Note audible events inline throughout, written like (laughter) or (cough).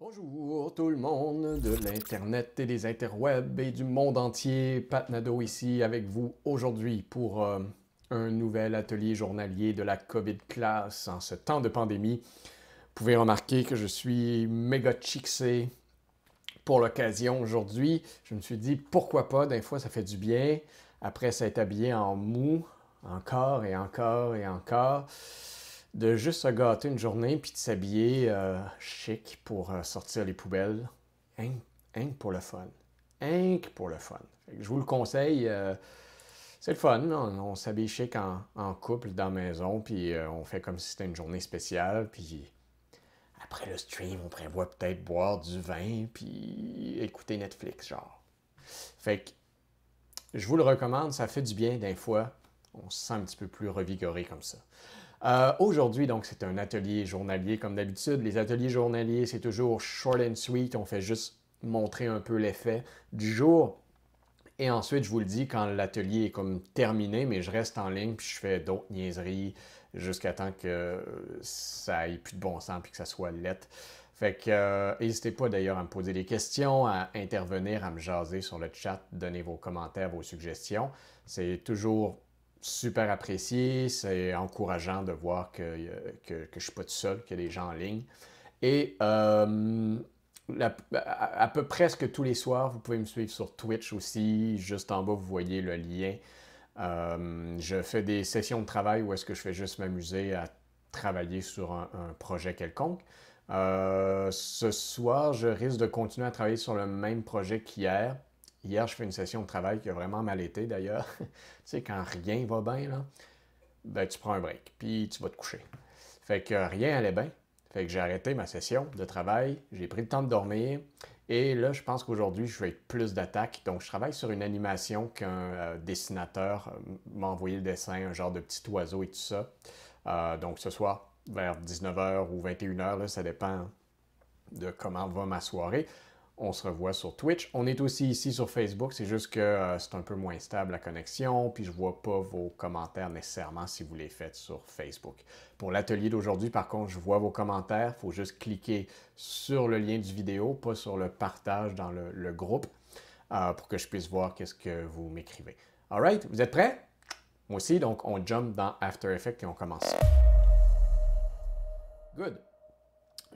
Bonjour tout le monde de l'Internet et des interwebs et du monde entier. Pat Nadeau ici avec vous aujourd'hui pour euh, un nouvel atelier journalier de la COVID class en ce temps de pandémie. Vous pouvez remarquer que je suis méga chixé pour l'occasion aujourd'hui. Je me suis dit pourquoi pas, d'un fois ça fait du bien. Après est habillé en mou encore et encore et encore de juste se gâter une journée puis de s'habiller euh, chic pour euh, sortir les poubelles. Hein, hein? pour le fun. Hein pour le fun. je vous le conseille. Euh, c'est le fun. On, s'habille chic en, couple dans la maison puis on fait comme si c'était une journée spéciale. Puis après le stream, on prévoit peut-être boire du vin puis écouter Netflix, genre. Fait que je vous le recommande, ça fait du bien Des fois. On se sent un petit peu plus revigoré comme ça. Euh, aujourd'hui, donc, c'est un atelier journalier comme d'habitude. Les ateliers journaliers, c'est toujours short and sweet. On fait juste montrer un peu l'effet du jour. Et ensuite, je vous le dis, quand l'atelier est comme terminé, mais je reste en ligne, puis je fais d'autres niaiseries jusqu'à temps que ça aille plus de bon sens, puis que ça soit lettre. Fait que euh, n'hésitez pas d'ailleurs à me poser des questions, à intervenir, à me jaser sur le chat, donner vos commentaires, vos suggestions. C'est toujours super apprécié. C'est encourageant de voir que, euh, je ne suis pas tout seul, qu'il y a des gens en ligne. Et euh, à, peu près tous les soirs, vous pouvez me suivre sur Twitch aussi. Juste en bas, vous voyez le lien. Euh, je fais des sessions de travail où est-ce que je fais juste m'amuser à travailler sur un, projet quelconque. ce soir, je risque de continuer à travailler sur le même projet qu'hier. Hier, je fais une session de travail qui a vraiment mal été d'ailleurs. (laughs) tu sais, quand rien va bien, ben, tu prends un break, puis tu vas te coucher. Fait que rien allait bien. Fait que j'ai arrêté ma session de travail, j'ai pris le temps de dormir, et là, je pense qu'aujourd'hui, je vais être plus d'attaque. Donc, je travaille sur une animation qu'un euh, dessinateur euh, m'a envoyé le dessin, un genre de petit oiseau et tout ça. Euh, donc, ce soir, vers 19h ou 21h, ça dépend de comment va ma soirée on se revoit sur Twitch. On est aussi ici sur Facebook, c'est juste que euh, c'est un peu moins stable la connexion, puis je vois pas vos commentaires nécessairement si vous les faites sur Facebook. Pour l'atelier d'aujourd'hui, par contre, je vois vos commentaires, il faut juste cliquer sur le lien du vidéo, pas sur le partage dans le, groupe, euh, pour que je puisse voir qu'est-ce que vous m'écrivez. All right, vous êtes prêts? Moi aussi, donc on jump dans After Effects et on commence. Good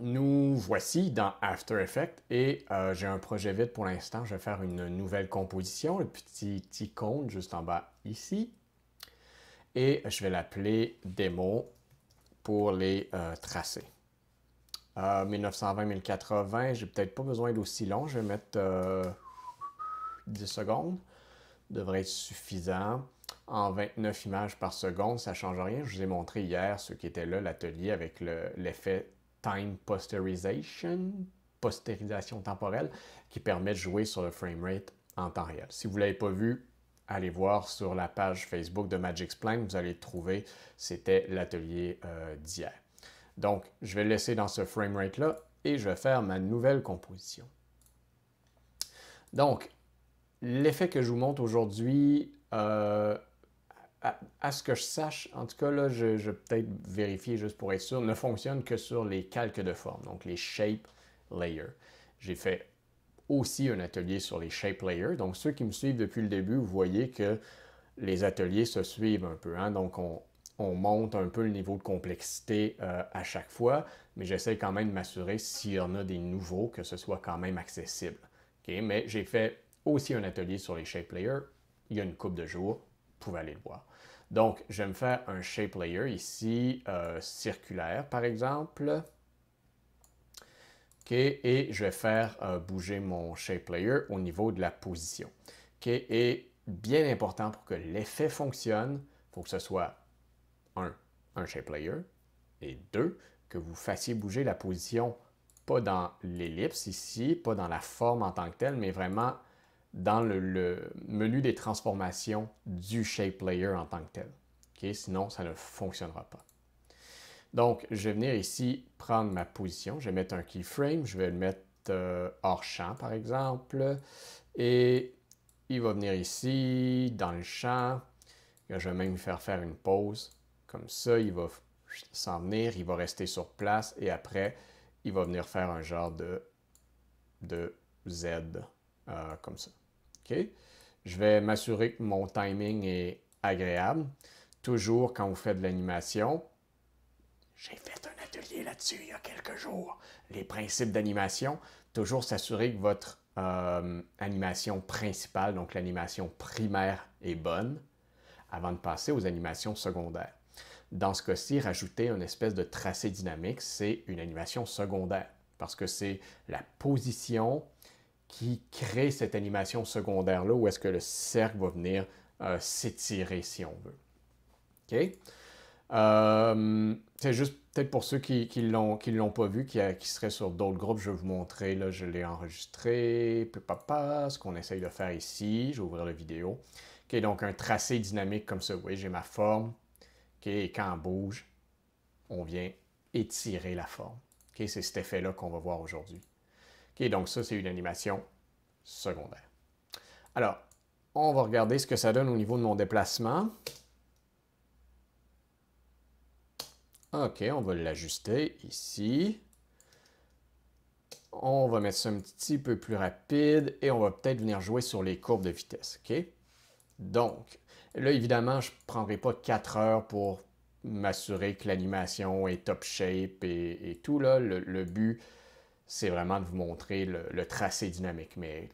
nous voici dans After Effects et euh, j'ai un projet vide pour l'instant. Je vais faire une nouvelle composition, le petit icône juste en bas ici. Et je vais l'appeler démo pour les tracer. Euh, tracés. 1920-1080, euh, j'ai peut-être pas besoin d'aussi long. Je vais mettre 10 secondes. Devrait être suffisant. En 29 images par seconde, ça ne change rien. Je vous ai montré hier ce qui était là, l'atelier avec l'effet time posterization, posterisation temporelle, qui permet de jouer sur le framerate en temps réel. Si vous ne l'avez pas vu, allez voir sur la page Facebook de Magic Spline, vous allez trouver, c'était l'atelier euh, d'hier. Donc, je vais le laisser dans ce framerate-là et je vais faire ma nouvelle composition. Donc, l'effet que je vous montre aujourd'hui, euh, à, ce que je sache, en tout cas, là, je, vais peut-être vérifier juste pour être sûr, ne fonctionne que sur les calques de forme, donc les shape layers. J'ai fait aussi un atelier sur les shape layers. Donc, ceux qui me suivent depuis le début, vous voyez que les ateliers se suivent un peu. Hein. Donc, on, monte un peu le niveau de complexité euh, à chaque fois, mais j'essaie quand même de m'assurer s'il y en a des nouveaux, que ce soit quand même accessible. Mais j'ai fait aussi un atelier sur les shape layers il y a une coupe de jours. Vous pouvez aller le voir. Donc, je vais me faire un shape layer ici, euh, circulaire par exemple. OK, et je vais faire euh, bouger mon shape layer au niveau de la position. OK, et bien important pour que l'effet fonctionne, il faut que ce soit un, un shape layer, et deux, que vous fassiez bouger la position pas dans l'ellipse ici, pas dans la forme en tant que telle, mais vraiment dans le, menu des transformations du shape layer en tant que tel. Sinon, ça ne fonctionnera pas. Donc, je vais venir ici prendre ma position. Je vais mettre un keyframe. Je vais le mettre euh, hors champ, par exemple. Et il va venir ici, dans le champ. Je vais même lui faire faire une pause. Comme ça, il va s'en venir. Il va rester sur place. Et après, il va venir faire un genre de, Z, euh, comme ça. Je vais m'assurer que mon timing est agréable. Toujours quand vous faites de l'animation, j'ai fait un atelier là-dessus il y a quelques jours, les principes d'animation. Toujours s'assurer que votre euh, animation principale, donc l'animation primaire, est bonne avant de passer aux animations secondaires. Dans ce cas-ci, rajouter une espèce de tracé dynamique, c'est une animation secondaire parce que c'est la position, qui crée cette animation secondaire-là où est-ce que le cercle va venir euh, s'étirer si on veut. OK? Euh, c'est juste peut-être pour ceux qui ne l'ont pas vu, qui, euh, qui seraient sur d'autres groupes, je vais vous montrer. Là, je l'ai enregistré. Papa, ce qu'on essaye de faire ici. Je vais ouvrir la vidéo. donc un tracé dynamique comme ça. Vous voyez, j'ai ma forme. et quand on bouge, on vient étirer la forme. c'est cet effet-là qu'on va voir aujourd'hui donc ça, c'est une animation secondaire. Alors, on va regarder ce que ça donne au niveau de mon déplacement. OK, on va l'ajuster ici. On va mettre ça un petit peu plus rapide et on va peut-être venir jouer sur les courbes de vitesse. OK? Donc, là, évidemment, je ne prendrai pas 4 heures pour m'assurer que l'animation est top shape et, tout. Là. le but, c'est vraiment de vous montrer le, tracé dynamique. Mais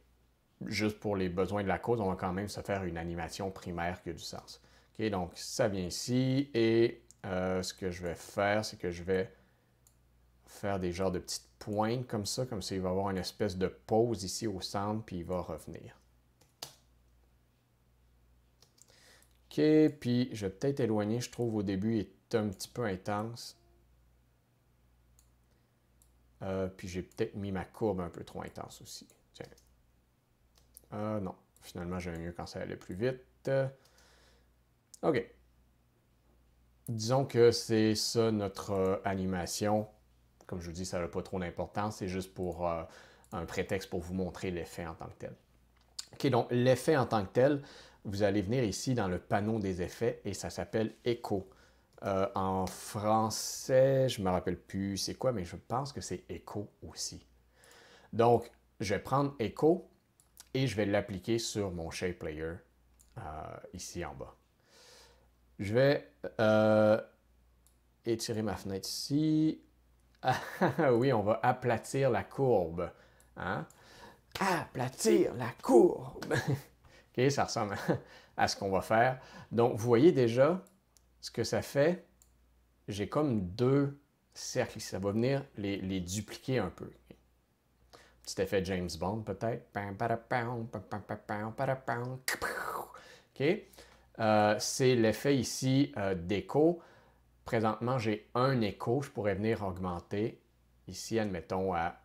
juste pour les besoins de la cause, on va quand même se faire une animation primaire qui a du sens. donc, ça vient ici et euh, ce que je vais faire, c'est que je vais faire des genres de petites pointes comme ça, comme ça il va avoir une espèce de pause ici au centre, puis il va revenir. OK, puis je vais peut-être éloigner, je trouve au début, il est un petit peu intense. Euh, puis j'ai peut-être mis ma courbe un peu trop intense aussi. Euh, non, finalement, j'aime mieux quand ça allait plus vite. Euh, OK. Disons que c'est ça notre animation. Comme je vous dis, ça n'a pas trop d'importance. C'est juste pour un prétexte pour vous montrer l'effet en tant que tel. OK, donc l'effet en tant que tel, vous allez venir ici dans le panneau des effets et ça s'appelle écho. Euh, en français, je ne me rappelle plus c'est quoi, mais je pense que c'est Echo » aussi. Donc, je vais prendre Echo » et je vais l'appliquer sur mon shape layer euh, ici en bas. Je vais euh, étirer ma fenêtre ici. Ah, (laughs) oui, on va aplatir la courbe. Hein? Aplatir la courbe! (laughs) OK, ça ressemble à ce qu'on va faire. Donc, vous voyez déjà, ce que ça fait, j'ai comme deux cercles ici. Ça va venir les, dupliquer un peu. Petit effet James Bond, peut-être. Euh, c'est l'effet ici euh, d'écho. Présentement, j'ai un écho. Je pourrais venir augmenter ici, admettons, à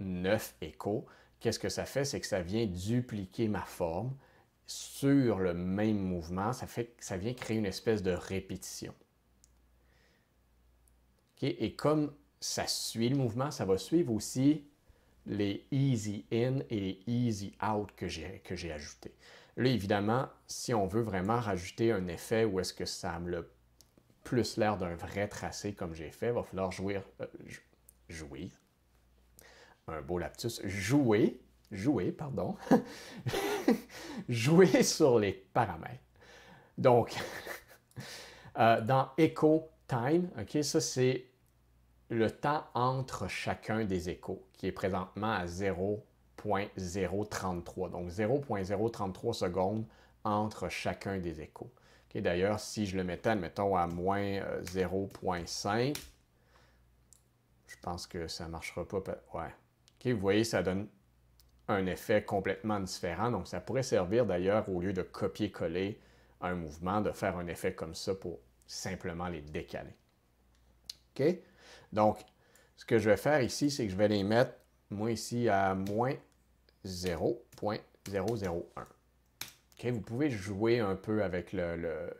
9 échos. Qu'est-ce que ça fait? C'est que ça vient dupliquer ma forme sur le même mouvement, ça, fait, vient créer une espèce de répétition. Et comme ça suit le mouvement, ça va suivre aussi les easy in et les easy out que j'ai ajoutés. Là, évidemment, si on veut vraiment rajouter un effet où est-ce que ça me le plus l'air d'un vrai tracé comme j'ai fait, il va falloir jouer euh, un beau lapsus, jouer jouer, pardon, (laughs) jouer sur les paramètres. Donc, (laughs) euh, dans Echo Time, ok, ça c'est le temps entre chacun des échos qui est présentement à 0.033. Donc 0.033 secondes entre chacun des échos. D'ailleurs, si je le mettais, mettons à moins 0.5, euh, je pense que ça ne marchera pas. Ouais. vous voyez, ça donne un effet complètement différent. Donc, ça pourrait servir d'ailleurs, au lieu de copier-coller un mouvement, de faire un effet comme ça pour simplement les décaler. OK? Donc, ce que je vais faire ici, c'est que je vais les mettre, moi ici, à moins 0.001. OK? Vous pouvez jouer un peu avec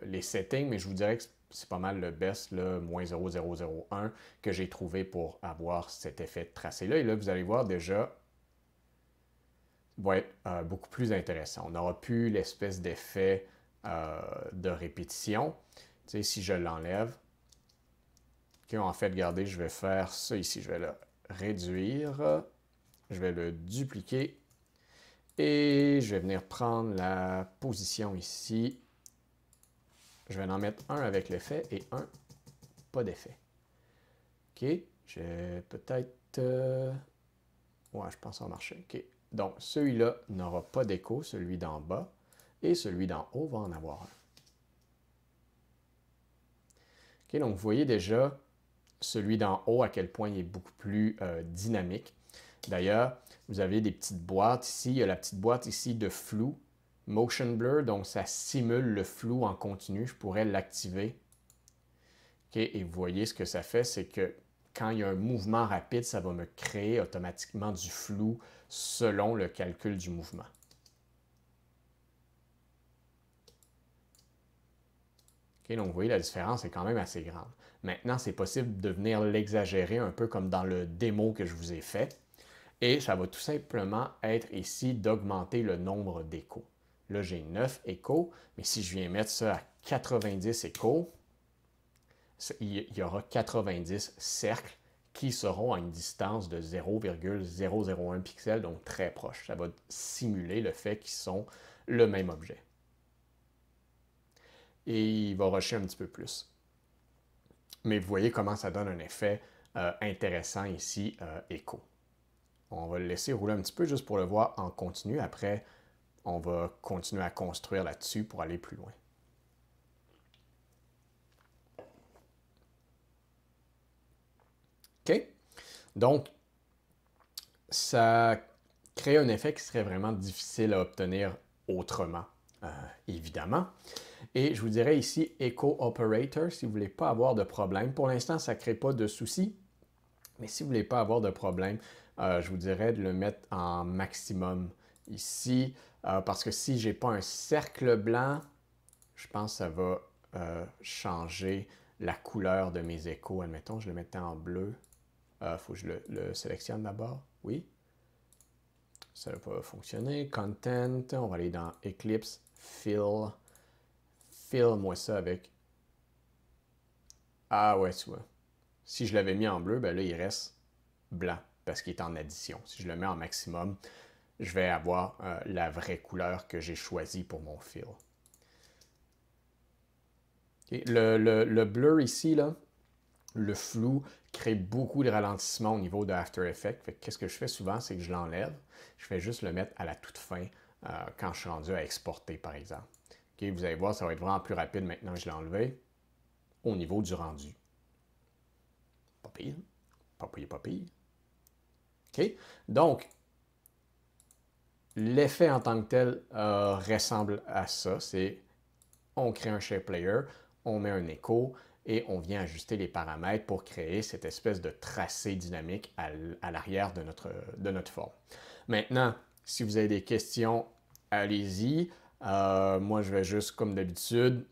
les settings, mais je vous dirais que c'est pas mal le best, le moins 0.001 que j'ai trouvé pour avoir cet effet de tracé-là. Et là, vous allez voir déjà, va être euh, beaucoup plus intéressant. On n'aura plus l'espèce d'effet euh, de répétition. Tu sais, si je l'enlève, en fait, regardez, je vais faire ça ici. Je vais le réduire, je vais le dupliquer et je vais venir prendre la position ici. Je vais en mettre un avec l'effet et un pas d'effet. OK, je vais peut-être... Euh, ouais, je pense en marcher. OK, donc, celui-là n'aura pas d'écho, celui d'en bas, et celui d'en haut va en avoir un. donc, vous voyez déjà celui d'en haut à quel point il est beaucoup plus euh, dynamique. D'ailleurs, vous avez des petites boîtes ici. Il y a la petite boîte ici de flou, motion blur, donc ça simule le flou en continu. Je pourrais l'activer. OK, et vous voyez ce que ça fait, c'est que quand il y a un mouvement rapide, ça va me créer automatiquement du flou selon le calcul du mouvement. donc, vous voyez, la différence est quand même assez grande. Maintenant, c'est possible de venir l'exagérer un peu comme dans le démo que je vous ai fait. Et ça va tout simplement être ici d'augmenter le nombre d'échos. Là, j'ai 9 échos, mais si je viens mettre ça à 90 échos, il y aura 90 cercles qui seront à une distance de 0,001 pixels, donc très proche. Ça va simuler le fait qu'ils sont le même objet. Et il va rusher un petit peu plus. Mais vous voyez comment ça donne un effet euh, intéressant ici, euh, écho. On va le laisser rouler un petit peu juste pour le voir en continu. Après, on va continuer à construire là-dessus pour aller plus loin. Donc, ça crée un effet qui serait vraiment difficile à obtenir autrement, euh, évidemment. Et je vous dirais ici Echo Operator, si vous ne voulez pas avoir de problème. Pour l'instant, ça ne crée pas de soucis, mais si vous ne voulez pas avoir de problème, euh, je vous dirais de le mettre en maximum ici, euh, parce que si je n'ai pas un cercle blanc, je pense que ça va changer la couleur de mes échos. Admettons, je le mettais en bleu. Il euh, faut que je le, sélectionne d'abord. Oui. Ça va pas fonctionner. Content. On va aller dans Eclipse. Fill. Fill, moi, ça avec... Ah ouais, tu vois. Si je l'avais mis en bleu, ben là, il reste blanc parce qu'il est en addition. Si je le mets en maximum, je vais avoir euh, la vraie couleur que j'ai choisie pour mon fill. Le, bleu le, ici, là, le flou crée beaucoup de ralentissement au niveau de After Effects. Qu'est-ce que je fais souvent, c'est que je l'enlève. Je fais juste le mettre à la toute fin euh, quand je suis rendu à exporter, par exemple. vous allez voir, ça va être vraiment plus rapide maintenant que je l'ai enlevé au niveau du rendu. Pas pire. Pas pire, pas OK? Donc, l'effet en tant que tel euh, ressemble à ça. C'est on crée un Share Player, on met un écho, et on vient ajuster les paramètres pour créer cette espèce de tracé dynamique à l'arrière de notre, forme. Maintenant, si vous avez des questions, allez-y. Euh, moi, je vais juste, comme d'habitude,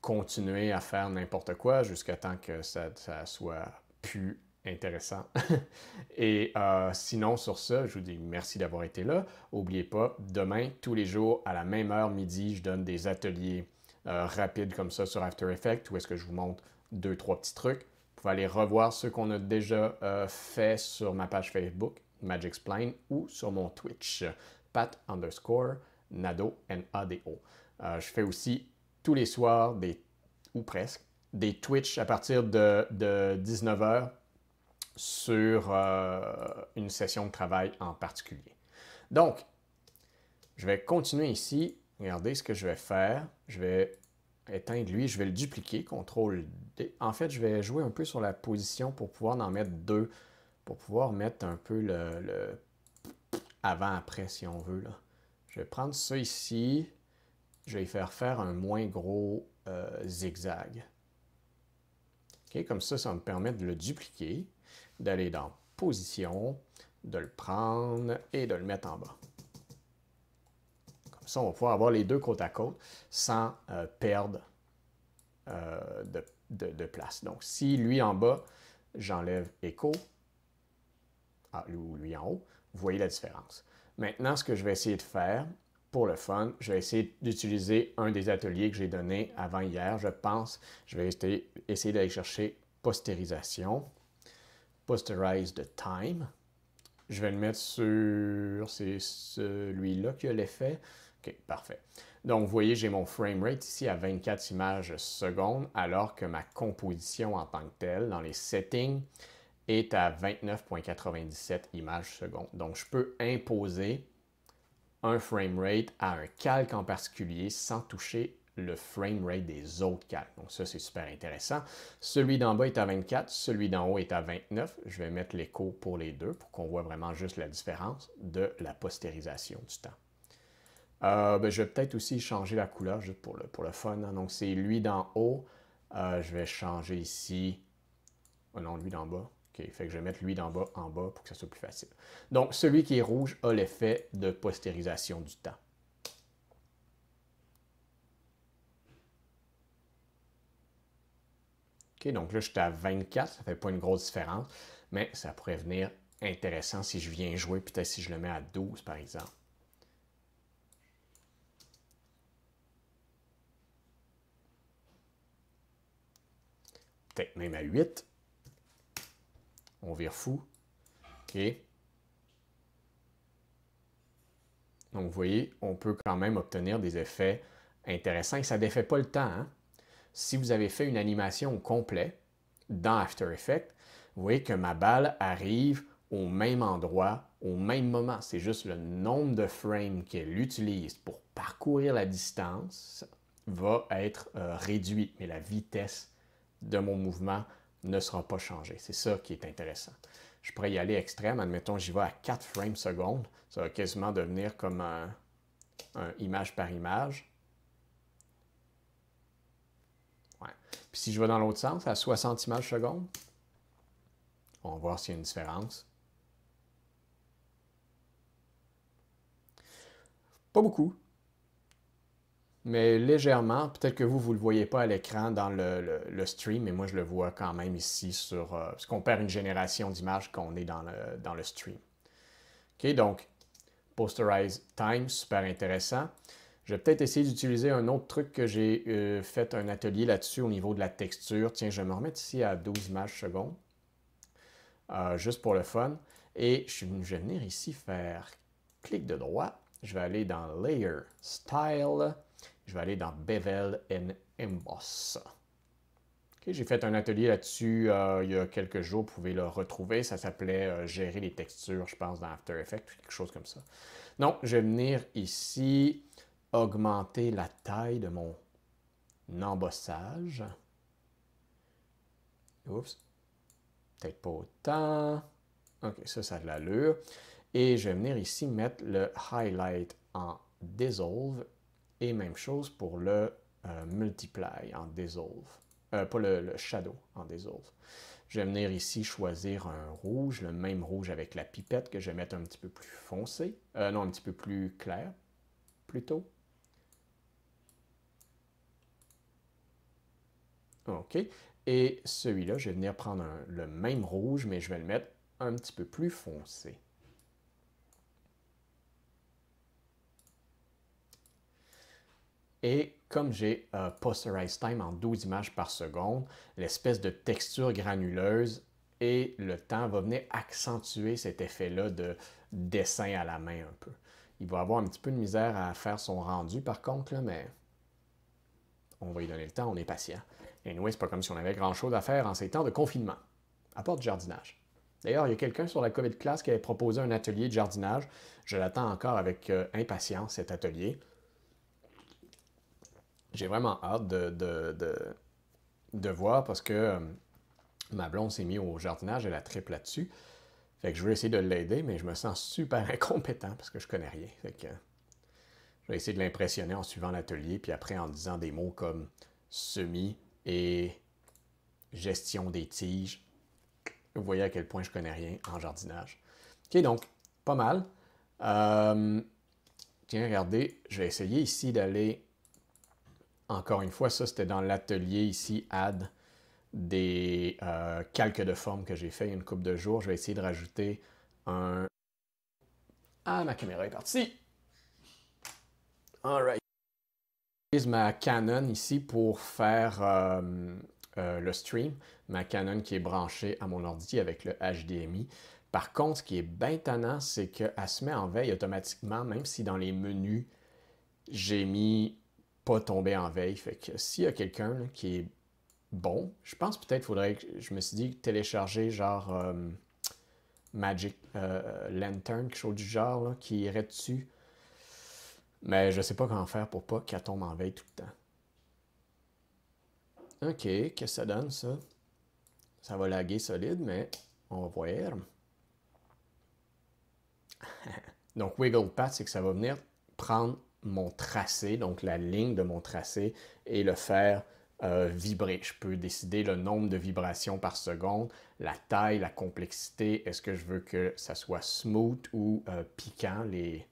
continuer à faire n'importe quoi jusqu'à temps que ça, ça, soit plus intéressant. (laughs) Et euh, sinon, sur ça, je vous dis merci d'avoir été là. N'oubliez pas, demain, tous les jours, à la même heure, midi, je donne des ateliers euh, rapide comme ça sur After Effects, ou est-ce que je vous montre deux, trois petits trucs. Vous pouvez aller revoir ce qu'on a déjà euh, fait sur ma page Facebook, Magic Spline, ou sur mon Twitch, pat underscore nado, N-A-D-O. Euh, je fais aussi tous les soirs, des, ou presque, des Twitch à partir de, de 19h sur une session de travail en particulier. Donc, je vais continuer ici Regardez ce que je vais faire. Je vais éteindre lui, je vais le dupliquer, CTRL D. En fait, je vais jouer un peu sur la position pour pouvoir en mettre deux, pour pouvoir mettre un peu le, avant-après si on veut. Je vais prendre ça ici, je vais faire faire un moins gros euh, zigzag. comme ça, ça me permet de le dupliquer, d'aller dans position, de le prendre et de le mettre en bas on va pouvoir avoir les deux côte à côte sans euh, perdre euh, de, place. Donc, si lui en bas, j'enlève Echo, ah, ou lui, en haut, vous voyez la différence. Maintenant, ce que je vais essayer de faire, pour le fun, je vais essayer d'utiliser un des ateliers que j'ai donné avant hier, je pense. Je vais essayer, d'aller chercher posterisation, posterize the time. Je vais le mettre sur, celui-là qui a l'effet. OK, parfait. Donc, vous voyez, j'ai mon frame rate ici à 24 images secondes, alors que ma composition en tant que telle, dans les settings, est à 29.97 images seconde. Donc, je peux imposer un frame rate à un calque en particulier sans toucher le frame rate des autres calques. Donc ça, c'est super intéressant. Celui d'en bas est à 24, celui d'en haut est à 29. Je vais mettre l'écho pour les deux pour qu'on voit vraiment juste la différence de la postérisation du temps. Euh, ben, je vais peut-être aussi changer la couleur juste pour le, pour le fun. Hein. Donc, c'est lui d'en haut. Euh, je vais changer ici. Ah non, lui d'en bas. OK, fait que je vais mettre lui d'en bas en bas pour que ça soit plus facile. Donc, celui qui est rouge a l'effet de postérisation du temps. OK, donc là, je suis à 24. Ça ne fait pas une grosse différence, mais ça pourrait venir intéressant si je viens jouer, peut-être si je le mets à 12, par exemple. même à 8, on vire fou. OK. Donc, vous voyez, on peut quand même obtenir des effets intéressants et ça ne défait pas le temps. Hein. Si vous avez fait une animation complète complet dans After Effects, vous voyez que ma balle arrive au même endroit, au même moment. C'est juste le nombre de frames qu'elle utilise pour parcourir la distance va être euh, réduit, mais la vitesse de mon mouvement ne sera pas changé. C'est ça qui est intéressant. Je pourrais y aller extrême, admettons, j'y vais à 4 frames seconde. Ça va quasiment devenir comme un, image par image. Puis si je vais dans l'autre sens, à 60 images seconde, on va voir s'il y a une différence. Pas beaucoup mais légèrement. Peut-être que vous, vous ne le voyez pas à l'écran dans le, stream, mais moi, je le vois quand même ici sur... Euh, parce qu'on perd une génération d'images qu'on est dans le, stream. OK, donc, Posterize Time, super intéressant. Je vais peut-être essayer d'utiliser un autre truc que j'ai euh, fait un atelier là-dessus au niveau de la texture. Tiens, je vais me remettre ici à 12 images secondes, euh, juste pour le fun. Et je vais venir ici faire clic de droit. Je vais aller dans Layer, Style, je vais aller dans Bevel and Emboss. J'ai fait un atelier là-dessus euh, il y a quelques jours, vous pouvez le retrouver. Ça s'appelait euh, Gérer les textures, je pense, dans After Effects, quelque chose comme ça. Donc, je vais venir ici augmenter la taille de mon embossage. Oups, peut-être pas autant. OK, ça, ça a de l'allure. Et je vais venir ici mettre le highlight en dissolve et même chose pour le euh, multiply en dissolve. Euh, pas le, shadow en dissolve. Je vais venir ici choisir un rouge, le même rouge avec la pipette que je vais mettre un petit peu plus foncé. Euh, non, un petit peu plus clair, plutôt. OK. Et celui-là, je vais venir prendre le même rouge, mais je vais le mettre un petit peu plus foncé. Et comme j'ai un Time en 12 images par seconde, l'espèce de texture granuleuse et le temps va venir accentuer cet effet-là de dessin à la main un peu. Il va avoir un petit peu de misère à faire son rendu par contre, mais on va y donner le temps, on est patient. Et nous, c'est pas comme si on avait grand-chose à faire en ces temps de confinement, à part du jardinage. D'ailleurs, il y a quelqu'un sur la COVID classe qui avait proposé un atelier de jardinage. Je l'attends encore avec euh, impatience, cet atelier j'ai vraiment hâte de, de, voir parce que euh, ma blonde s'est mise au jardinage, elle a triple là-dessus. Fait que je veux essayer de l'aider, mais je me sens super (laughs) incompétent parce que je connais rien. je vais essayer de l'impressionner en suivant l'atelier, puis après en disant des mots comme semis et gestion des tiges. Vous voyez à quel point je connais rien en jardinage. OK, donc, pas mal. Euh, tiens, regardez, je vais essayer ici d'aller encore une fois, ça, c'était dans l'atelier ici, add, des euh, calques de forme que j'ai fait il y a une couple de jours. Je vais essayer de rajouter un... Ah, ma caméra est partie! Alright. J'utilise ma Canon ici pour faire euh, euh, le stream. Ma Canon qui est branchée à mon ordi avec le HDMI. Par contre, ce qui est bien tannant, c'est qu'elle se met en veille automatiquement, même si dans les menus, j'ai mis pas tomber en veille. Fait que s'il y a quelqu'un qui est bon, je pense peut-être faudrait que je me suis dit télécharger genre euh, Magic euh, Lantern, quelque chose du genre qui irait dessus. Mais je sais pas comment faire pour pas qu'elle tombe en veille tout le temps. Ok, qu'est-ce que ça donne ça? Ça va laguer solide, mais on va voir. (laughs) Donc Wiggle Path, c'est que ça va venir prendre mon tracé, donc la ligne de mon tracé, et le faire euh, vibrer. Je peux décider le nombre de vibrations par seconde, la taille, la complexité. Est-ce que je veux que ça soit smooth ou euh, piquant, les,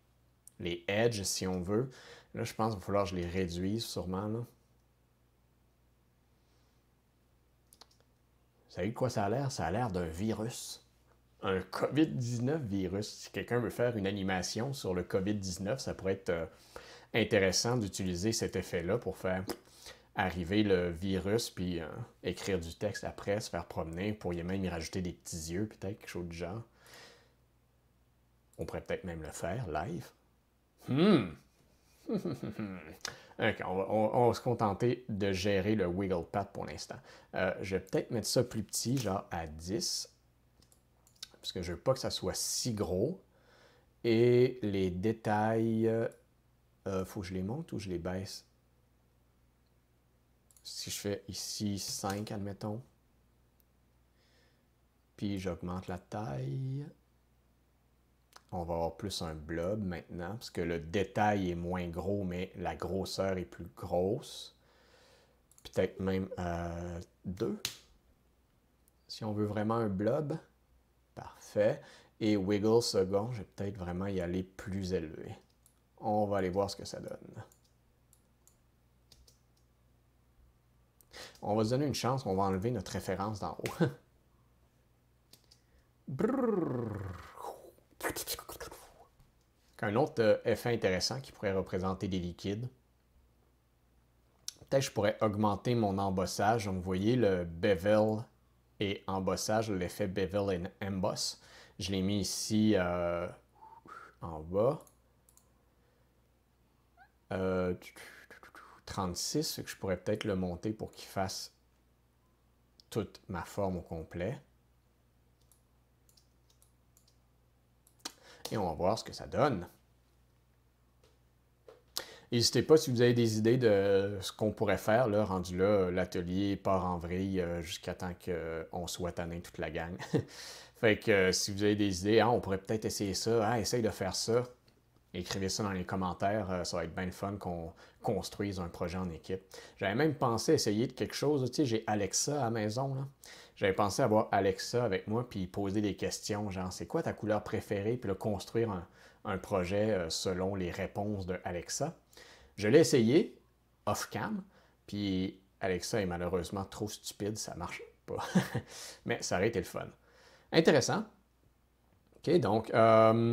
edges, si on veut. Là, je pense qu'il va falloir que je les réduise sûrement. Vous savez de quoi ça a l'air? Ça a l'air d'un virus un COVID-19 virus. Si quelqu'un veut faire une animation sur le COVID-19, ça pourrait être euh, intéressant d'utiliser cet effet-là pour faire arriver le virus, puis euh, écrire du texte après, se faire promener. Vous pourriez même y rajouter des petits yeux, peut-être, quelque chose du genre. On pourrait peut-être même le faire live. Hmm. (laughs) OK, on, va, se contenter de gérer le wiggle pad pour l'instant. Euh, je vais peut-être mettre ça plus petit, genre à 10 parce que je veux pas que ça soit si gros. Et les détails, euh, euh faut que je les monte ou je les baisse? Si je fais ici 5, admettons, puis j'augmente la taille, on va avoir plus un blob maintenant, parce que le détail est moins gros, mais la grosseur est plus grosse. Peut-être même 2, euh, si on veut vraiment un blob. Parfait. Et wiggle second, je vais peut-être vraiment y aller plus élevé. On va aller voir ce que ça donne. On va se donner une chance, on va enlever notre référence d'en haut. (laughs) Un autre euh, effet intéressant qui pourrait représenter des liquides. Peut-être que je pourrais augmenter mon embossage. Donc, vous voyez le bevel et embossage, l'effet Bevel and Emboss. Je l'ai mis ici euh, en bas. 36, euh, que je pourrais peut-être le monter pour qu'il fasse toute ma forme au complet. Et on va voir ce que ça donne. N'hésitez pas si vous avez des idées de ce qu'on pourrait faire, là, rendu là, l'atelier part en vrille euh, jusqu'à temps qu'on euh, soit tanné toute la gang. (laughs) fait que euh, si vous avez des idées, hein, on pourrait peut-être essayer ça, hein, essaye de faire ça. Écrivez ça dans les commentaires, ça va être bien le fun qu'on construise un projet en équipe. J'avais même pensé essayer de quelque chose, tu sais, j'ai Alexa à la maison, J'avais pensé avoir Alexa avec moi, puis poser des questions, genre, c'est quoi ta couleur préférée, puis le construire un, un projet euh, selon les réponses de Alexa. Je l'ai essayé off-cam, puis Alexa est malheureusement trop stupide, ça marche pas. (laughs) Mais ça aurait été le fun. Intéressant. OK, donc... Euh,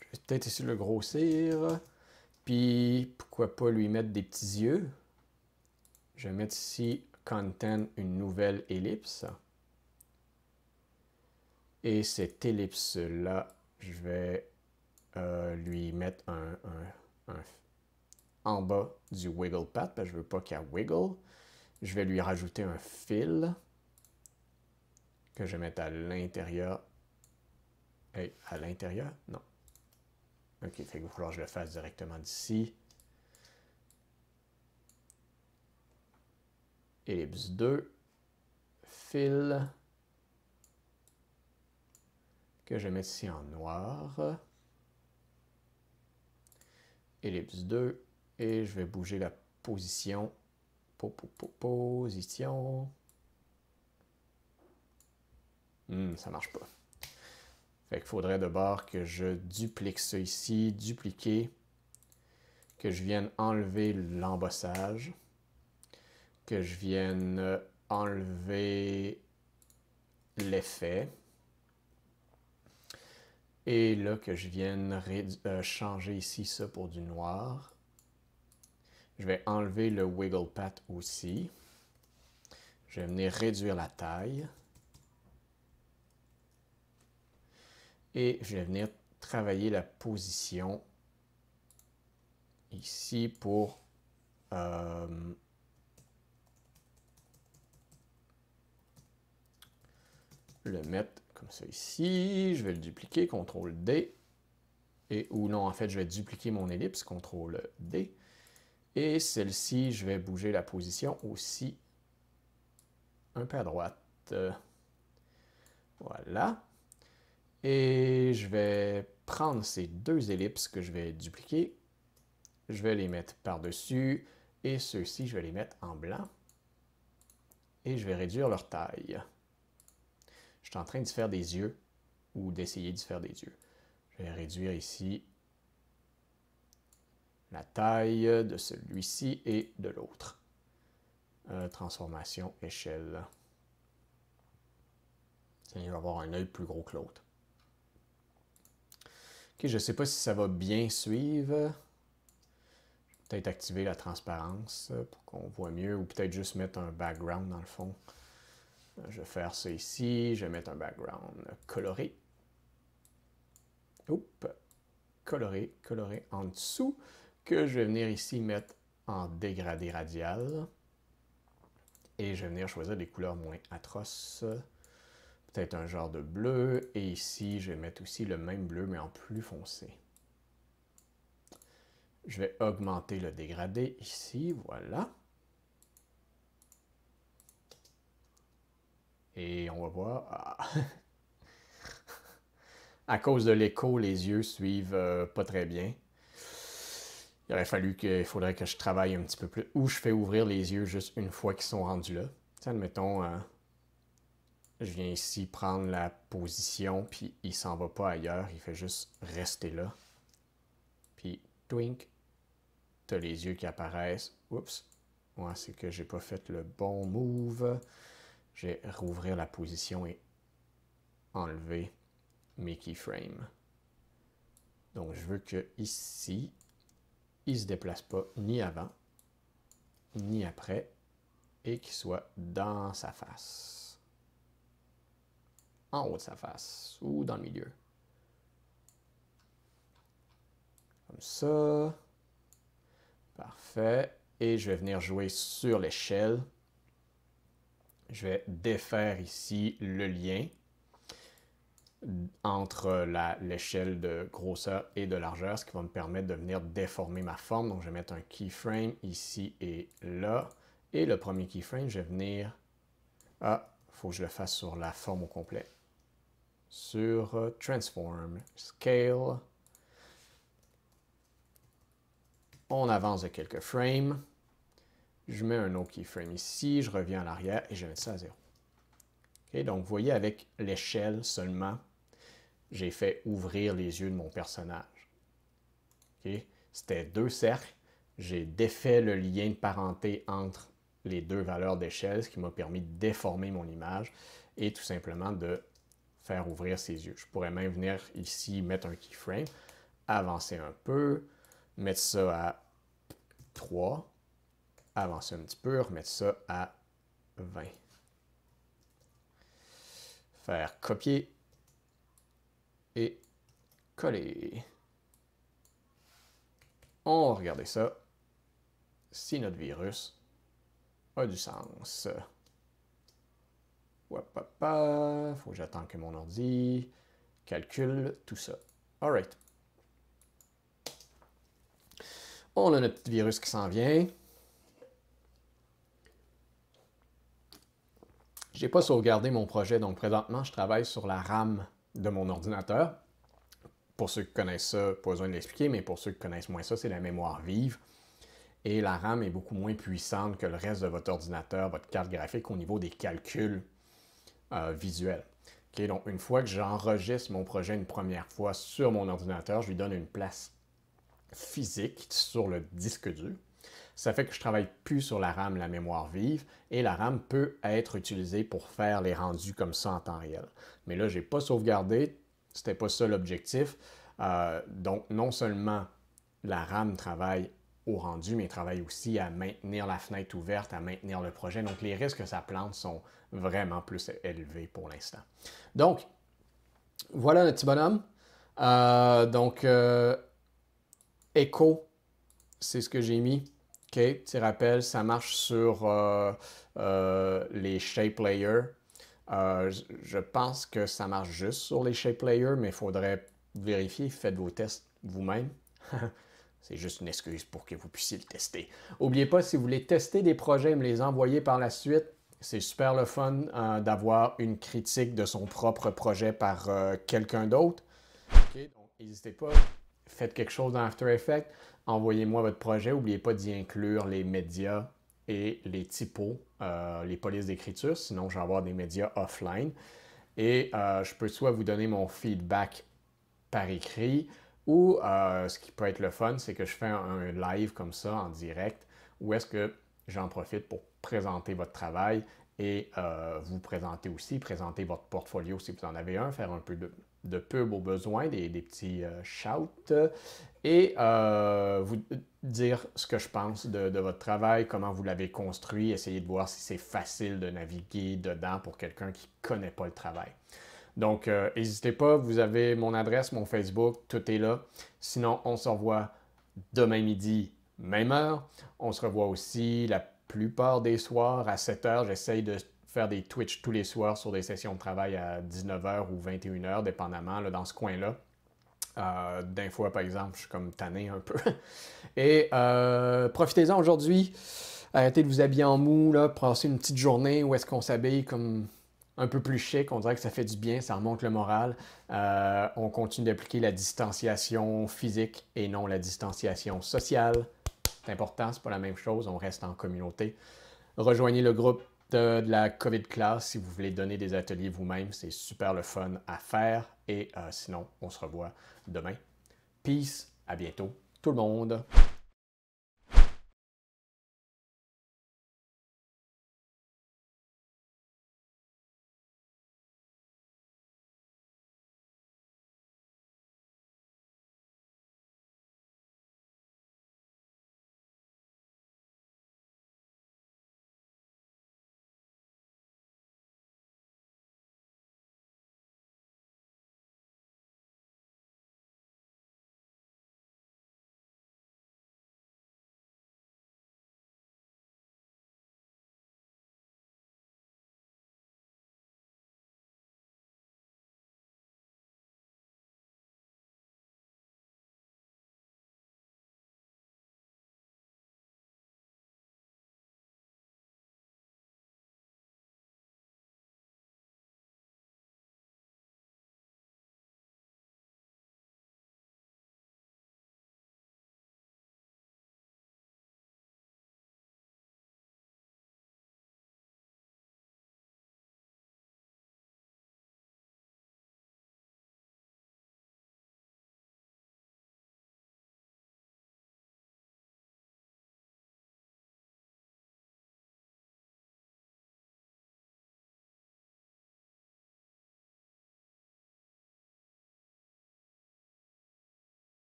je vais peut-être ici le grossir. Puis, pourquoi pas lui mettre des petits yeux. Je vais mettre ici, content, une nouvelle ellipse. Et cette ellipse-là, je vais euh, lui mettre un, en bas du wiggle pad parce que je veux pas ait wiggle. Je vais lui rajouter un fil que je vais mettre à l'intérieur. Et à l'intérieur? Non. OK, il va que je le fasse directement d'ici. Ellipse 2, fil que je mets ici en noir. Ellipse 2. Et je vais bouger la position. position. Hmm, ça marche pas. Fait qu'il faudrait d'abord que je duplique ça ici, dupliquer, que je vienne enlever l'embossage, que je vienne enlever l'effet, et là, que je vienne euh, changer ici ça pour du noir. Je vais enlever le wiggle path aussi. Je vais venir réduire la taille. Et je vais venir travailler la position ici pour euh, le mettre comme ça ici, je vais le dupliquer, CTRL D, et ou non, en fait, je vais dupliquer mon ellipse, CTRL D, et celle-ci, je vais bouger la position aussi un peu à droite. Voilà. Et je vais prendre ces deux ellipses que je vais dupliquer, je vais les mettre par-dessus, et ceux-ci, je vais les mettre en blanc, et je vais réduire leur taille. Je suis en train de faire des yeux ou d'essayer de faire des yeux. Je vais réduire ici la taille de celui-ci et de l'autre. Euh, transformation, échelle. Il va avoir un œil plus gros que l'autre. je ne sais pas si ça va bien suivre. Peut-être activer la transparence pour qu'on voit mieux ou peut-être juste mettre un background dans le fond. Je vais faire ça ici, je vais mettre un background coloré. Oups, coloré, coloré en dessous, que je vais venir ici mettre en dégradé radial. Et je vais venir choisir des couleurs moins atroces, peut-être un genre de bleu. Et ici, je vais mettre aussi le même bleu, mais en plus foncé. Je vais augmenter le dégradé ici, voilà. Et on va voir. Ah. (laughs) à cause de l'écho, les yeux suivent euh, pas très bien. Il aurait fallu qu'il faudrait que je travaille un petit peu plus. Ou je fais ouvrir les yeux juste une fois qu'ils sont rendus là. Tiens, admettons, euh, je viens ici prendre la position, puis il s'en va pas ailleurs. Il fait juste rester là. Puis, twink, t'as les yeux qui apparaissent. Oups. Ouais, c'est que j'ai pas fait le bon move. Je vais rouvrir la position et enlever mes keyframes. Donc, je veux que ici, il ne se déplace pas ni avant, ni après, et qu'il soit dans sa face. En haut de sa face, ou dans le milieu. Comme ça. Parfait. Et je vais venir jouer sur l'échelle. Je vais défaire ici le lien entre l'échelle de grosseur et de largeur, ce qui va me permettre de venir déformer ma forme. Donc, je vais mettre un keyframe ici et là. Et le premier keyframe, je vais venir... Ah, il faut que je le fasse sur la forme au complet. Sur euh, Transform, Scale. On avance de quelques frames je mets un autre keyframe ici, je reviens en arrière et je mets ça à zéro. donc, vous voyez, avec l'échelle seulement, j'ai fait ouvrir les yeux de mon personnage. C'était deux cercles. J'ai défait le lien de parenté entre les deux valeurs d'échelle, ce qui m'a permis de déformer mon image et tout simplement de faire ouvrir ses yeux. Je pourrais même venir ici mettre un keyframe, avancer un peu, mettre ça à 3, avancer un petit peu, remettre ça à 20. Faire copier et coller. On va regarder ça si notre virus a du sens. papa faut que j'attende que mon ordi calcule tout ça. Alright. On a notre petit virus qui s'en vient. J'ai pas sauvegardé mon projet, donc présentement, je travaille sur la RAM de mon ordinateur. Pour ceux qui connaissent ça, pas besoin de l'expliquer, mais pour ceux qui connaissent moins ça, c'est la mémoire vive. Et la RAM est beaucoup moins puissante que le reste de votre ordinateur, votre carte graphique au niveau des calculs euh, visuels. donc, une fois que j'enregistre mon projet une première fois sur mon ordinateur, je lui donne une place physique sur le disque dur ça fait que je travaille plus sur la RAM, la mémoire vive, et la RAM peut être utilisée pour faire les rendus comme ça en temps réel. Mais là, je n'ai pas sauvegardé, c'était pas ça l'objectif. Euh, donc, non seulement la RAM travaille au rendu, mais travaille aussi à maintenir la fenêtre ouverte, à maintenir le projet. Donc, les risques que ça plante sont vraiment plus élevés pour l'instant. Donc, voilà le petit bonhomme. Euh, donc, écho, euh, Echo, c'est ce que j'ai mis. OK, petit rappel, ça marche sur euh, euh, les shape layers. Euh, je pense que ça marche juste sur les shape layers, mais il faudrait vérifier. Faites vos tests vous-même. (laughs) C'est juste une excuse pour que vous puissiez le tester. N'oubliez pas, si vous voulez tester des projets et me les envoyer par la suite, c'est super le fun d'avoir une critique de son propre projet par quelqu'un d'autre. Ok, donc, n'hésitez pas, faites quelque chose dans After Effects. Envoyez-moi votre projet. N'oubliez pas d'y inclure les médias et les typos, euh, les polices d'écriture. Sinon, je des médias offline. Et euh, je peux soit vous donner mon feedback par écrit ou euh, ce qui peut être le fun, c'est que je fais un live comme ça en direct ou est-ce que j'en profite pour présenter votre travail et vous présenter aussi, présenter votre portfolio si vous en avez un, faire un peu de, de pub au besoin, des, petits euh, shouts, et euh, vous dire ce que je pense de, votre travail, comment vous l'avez construit, essayer de voir si c'est facile de naviguer dedans pour quelqu'un qui ne connaît pas le travail. Donc, euh, n'hésitez pas, vous avez mon adresse, mon Facebook, tout est là. Sinon, on se revoit demain midi, même heure. On se revoit aussi la plupart des soirs à 7 heures. J'essaye de faire des Twitch tous les soirs sur des sessions de travail à 19h ou 21h, dépendamment, dans ce coin-là. Euh, d'un fois, par exemple, je suis comme tanné un peu. (laughs) Et euh, profitez-en aujourd'hui. Arrêtez de vous habiller en mou, là, passer une petite journée où est-ce qu'on s'habille comme un peu plus chic, on dirait que ça fait du bien, ça remonte le moral. Euh, on continue d'appliquer la distanciation physique et non la distanciation sociale. C'est important, c'est pas la même chose, on reste en communauté. Rejoignez le groupe de, la COVID class. Si vous voulez donner des ateliers vous-même, c'est super le fun à faire. Et euh, sinon, on se revoit demain. Peace, à bientôt tout le monde.